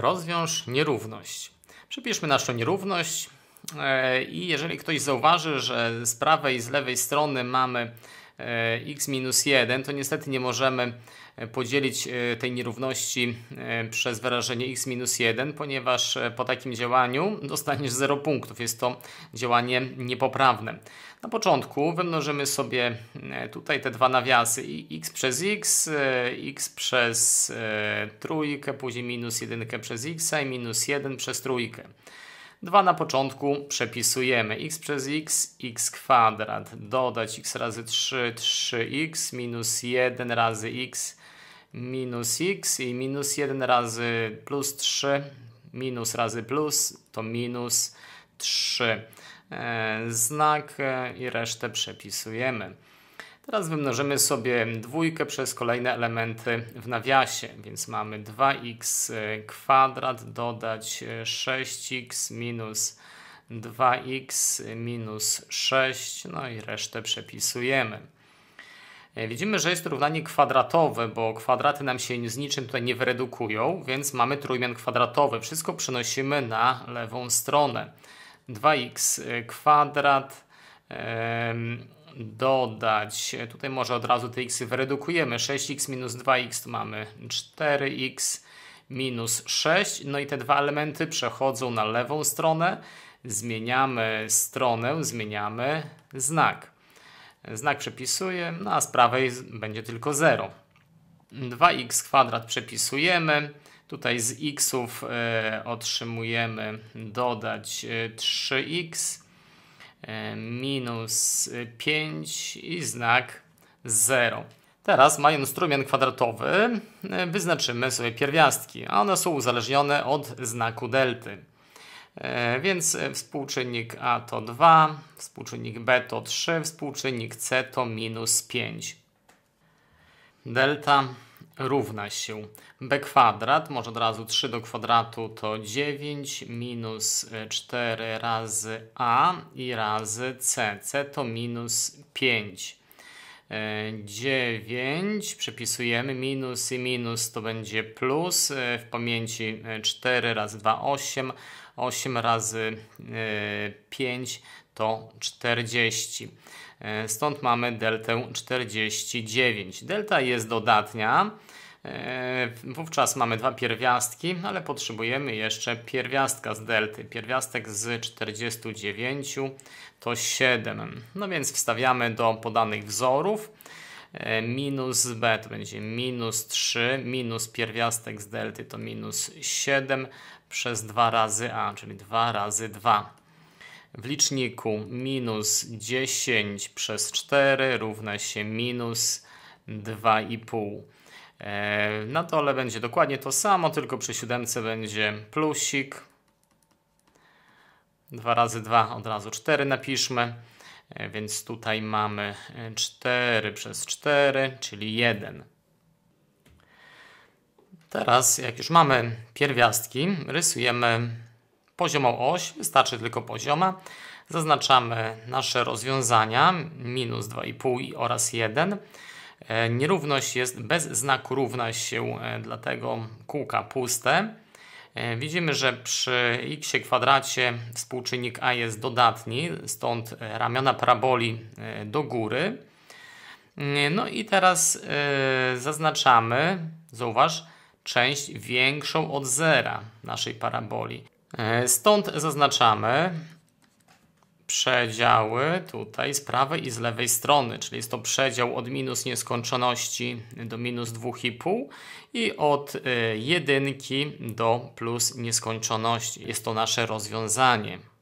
Rozwiąż nierówność. Przypiszmy naszą nierówność e, i jeżeli ktoś zauważy, że z prawej i z lewej strony mamy E, x minus 1, to niestety nie możemy e, podzielić e, tej nierówności przez wyrażenie x minus 1, ponieważ po takim działaniu dostaniesz 0 punktów. Jest to działanie niepoprawne. Na początku wymnożymy sobie tutaj te dwa nawiasy x przez x, x przez trójkę, później minus 1 przez x i minus 1 przez trójkę. 2 na początku przepisujemy x przez x, x kwadrat, dodać x razy 3, 3x minus 1 razy x minus x i minus 1 razy plus 3, minus razy plus to minus 3. E, znak e, i resztę przepisujemy. Teraz wymnożymy sobie dwójkę przez kolejne elementy w nawiasie, więc mamy 2x kwadrat dodać 6x minus 2x minus 6, no i resztę przepisujemy. E, widzimy, że jest to równanie kwadratowe, bo kwadraty nam się z niczym tutaj nie wyredukują, więc mamy trójmian kwadratowy. Wszystko przenosimy na lewą stronę. 2x kwadrat dodać. Tutaj może od razu te x wyredukujemy. 6x minus 2x to mamy 4x minus 6. No i te dwa elementy przechodzą na lewą stronę. Zmieniamy stronę, zmieniamy znak. Znak przepisuję, no a z prawej będzie tylko 0. 2x kwadrat przepisujemy. Tutaj z xów y, e, otrzymujemy dodać 3x e, E, minus 5 i znak 0. Teraz mając strumień kwadratowy e, wyznaczymy sobie pierwiastki, a one są uzależnione od znaku delty. E, więc współczynnik A to 2, współczynnik B to 3, współczynnik C to minus 5. Delta równa się b kwadrat, może od razu 3 do kwadratu to 9 minus 4 e, razy a i razy c. c to minus 5. 9 e, przepisujemy minus i minus to będzie plus e, w pamięci 4 razy 2 8 8 razy 5 to 40. E, stąd mamy deltę 49. Delta jest dodatnia. E, wówczas mamy dwa pierwiastki, ale potrzebujemy jeszcze pierwiastka z delty. Pierwiastek z 49 to 7. No więc wstawiamy do podanych wzorów. E, minus b to będzie minus 3, minus pierwiastek z delty to minus 7 przez 2 razy a, czyli 2 razy 2 w liczniku minus 10 przez 4 równa się minus 2,5. E, na dole będzie dokładnie to samo, tylko przy siódemce będzie plusik. 2 razy 2 od razu 4 napiszmy. E, więc tutaj mamy 4 przez 4, czyli 1. Teraz, jak już mamy pierwiastki, rysujemy poziomą oś, wystarczy tylko pozioma. Zaznaczamy nasze rozwiązania, minus 2,5 oraz 1. E, nierówność jest bez znaku równa się, e, dlatego kółka puste. E, widzimy, że przy x kwadracie współczynnik a jest dodatni, stąd ramiona paraboli do góry. No i teraz zaznaczamy, zauważ, część większą od zera naszej paraboli. E, stąd zaznaczamy przedziały tutaj z prawej i z lewej strony, czyli jest to przedział od minus nieskończoności do minus 2,5 i od e, jedynki do plus nieskończoności. Jest to nasze rozwiązanie.